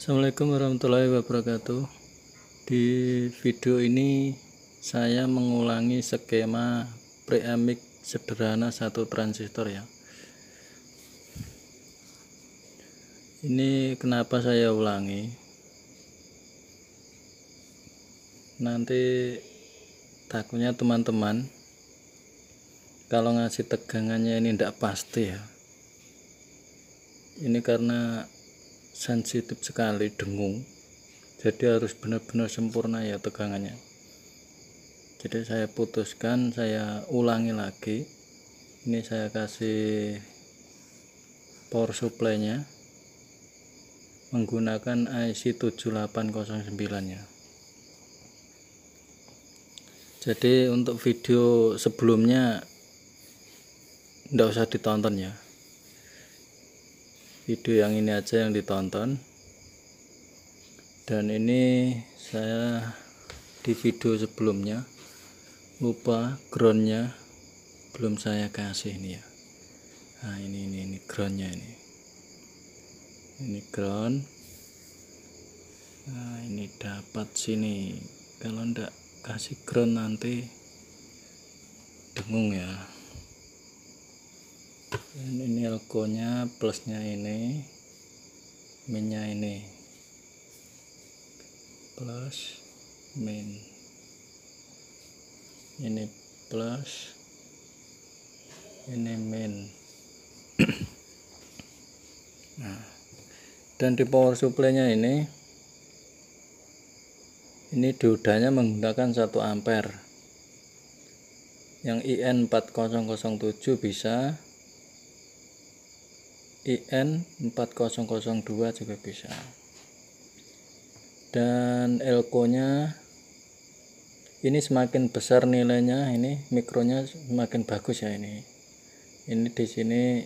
Assalamualaikum warahmatullahi wabarakatuh di video ini saya mengulangi skema preamik sederhana satu transistor ya ini kenapa saya ulangi nanti takutnya teman-teman kalau ngasih tegangannya ini tidak pasti ya ini karena sensitif sekali dengung jadi harus benar-benar sempurna ya tegangannya jadi saya putuskan saya ulangi lagi ini saya kasih power supply nya menggunakan IC 7809 ya jadi untuk video sebelumnya tidak usah ditonton ya video yang ini aja yang ditonton dan ini saya di video sebelumnya lupa groundnya belum saya kasih ini ya nah ini ini ini groundnya ini ini ground nah ini dapat sini kalau ndak kasih ground nanti dengung ya dan ini elkonya plusnya ini minnya ini plus min ini plus ini min nah dan di power supply nya ini ini diodanya menggunakan 1 ampere yang IN4007 bisa IN 4002 juga bisa dan elko nya ini semakin besar nilainya ini mikronya semakin bagus ya ini ini di sini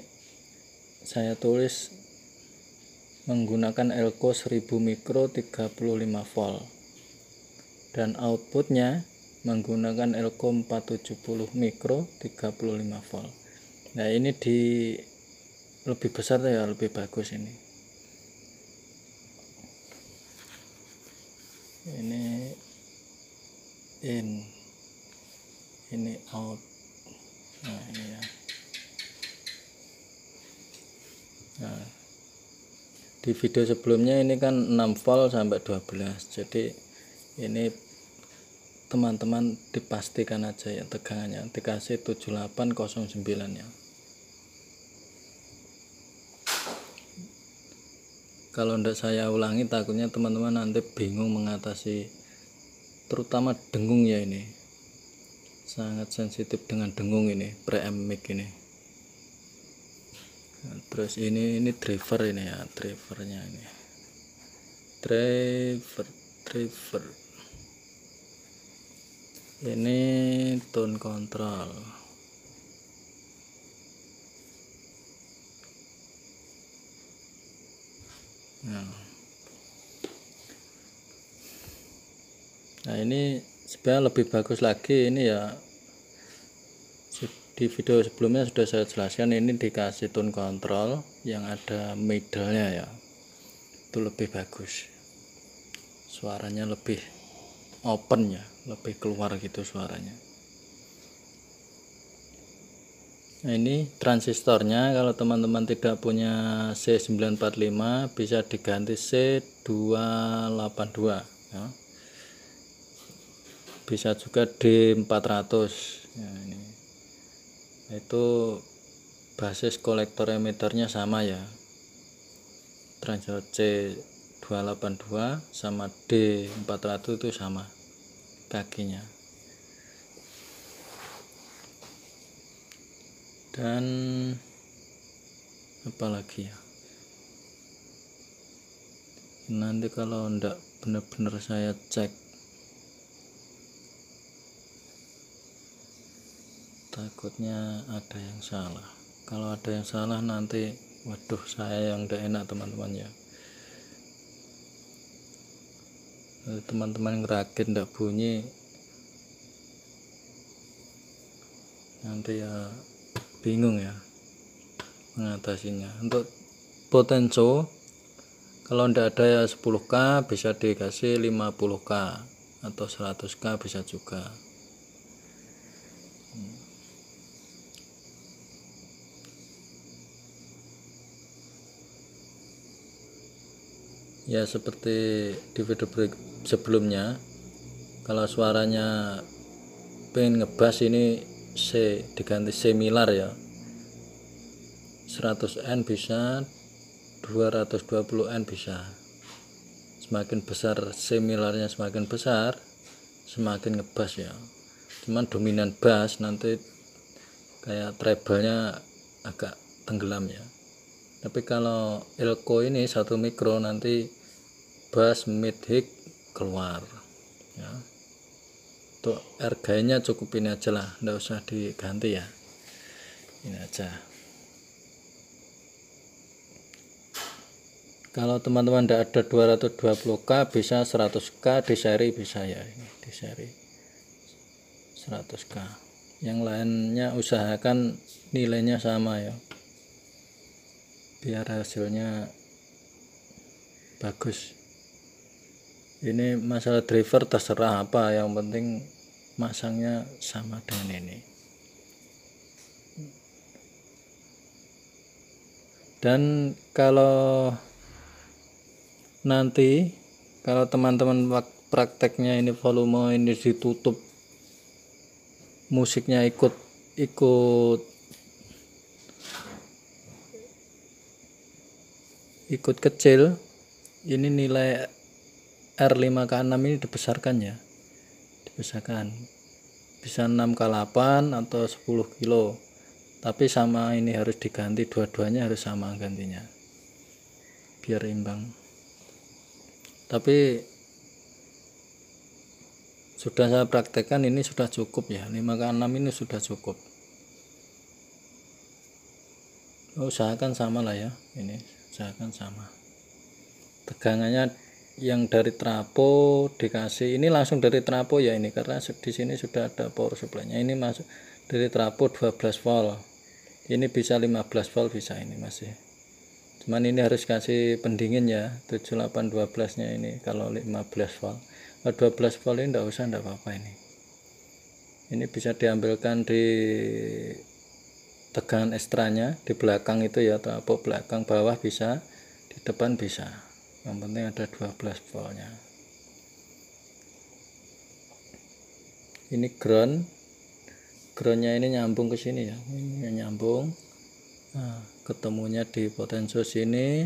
saya tulis menggunakan elko 1000 mikro 35 volt dan outputnya menggunakan elko 470 mikro 35 volt nah ini di lebih besar ya lebih bagus ini ini in ini out nah ini ya nah di video sebelumnya ini kan 6 volt sampai 12 jadi ini teman-teman dipastikan aja ya tegangannya dikasih 7809 ya kalau tidak saya ulangi takutnya teman-teman nanti bingung mengatasi terutama dengung ya ini sangat sensitif dengan dengung ini preamp mic ini nah, terus ini ini driver ini ya drivernya ini driver driver ini tone control Ya. Nah. ini sebenarnya lebih bagus lagi ini ya di video sebelumnya sudah saya jelaskan ini dikasih tone control yang ada middle-nya ya itu lebih bagus suaranya lebih open ya lebih keluar gitu suaranya Nah, ini transistornya kalau teman-teman tidak punya C945 bisa diganti C282 ya. bisa juga D400 ya, ini. itu basis kolektor emitternya sama ya transistor C282 sama D400 itu sama kakinya dan apalagi ya nanti kalau ndak benar-benar saya cek takutnya ada yang salah kalau ada yang salah nanti waduh saya yang ndak enak teman-teman ya teman-teman ngerakit tidak bunyi nanti ya bingung ya mengatasinya untuk potenso kalau tidak ada ya 10k bisa dikasih 50k atau 100k bisa juga ya seperti di video sebelumnya kalau suaranya pengen ngebas ini C diganti C milar ya 100N bisa 220N bisa semakin besar C milarnya semakin besar semakin ngebas ya cuman dominan bas nanti kayak treble agak tenggelam ya tapi kalau elko ini satu mikro nanti bas mid hik keluar ya untuk harganya cukup ini aja lah enggak usah diganti ya ini aja kalau teman-teman tidak ada 220k bisa 100k di seri bisa ya di seri 100k yang lainnya usahakan nilainya sama ya biar hasilnya bagus ini masalah driver terserah apa yang penting masangnya sama dengan ini dan kalau nanti kalau teman-teman prakteknya ini volume ini ditutup musiknya ikut ikut ikut kecil ini nilai R5 ke 6 ini dibesarkan ya misalkan bisa 6 x 8 atau 10 kilo tapi sama ini harus diganti dua-duanya harus sama gantinya biar imbang tapi sudah saya praktekkan ini sudah cukup ya 5 x 6 ini sudah cukup oh, usahakan sama lah ya ini usahakan sama tegangannya yang dari trapo dikasih ini langsung dari trapo ya ini karena di sini sudah ada power supply-nya ini masuk dari trapo 12 volt ini bisa 15 volt bisa ini masih ya. cuman ini harus kasih pendingin ya 7812 nya ini kalau 15 volt kalau 12 volt ini enggak usah enggak apa-apa ini ini bisa diambilkan di tegangan ekstranya di belakang itu ya trapo belakang bawah bisa di depan bisa yang penting ada 12 voltnya ini ground groundnya ini nyambung ke sini ya ini nyambung nah, ketemunya di potensio sini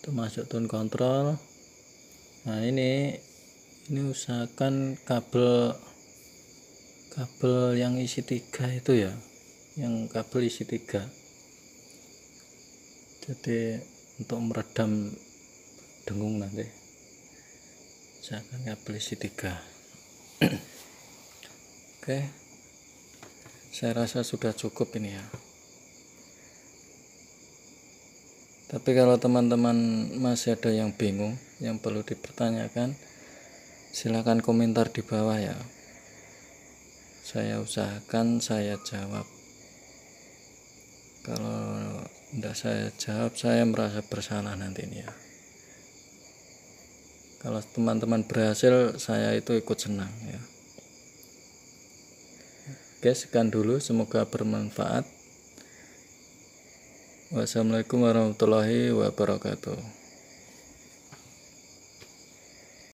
itu masuk tone control nah ini ini usahakan kabel kabel yang isi tiga itu ya yang kabel isi tiga jadi untuk meredam dengung nanti saya akan si tiga oke saya rasa sudah cukup ini ya tapi kalau teman-teman masih ada yang bingung yang perlu dipertanyakan silahkan komentar di bawah ya saya usahakan saya jawab kalau tidak saya jawab saya merasa bersalah nanti ini ya kalau teman-teman berhasil saya itu ikut senang ya oke sekian dulu semoga bermanfaat wassalamualaikum warahmatullahi wabarakatuh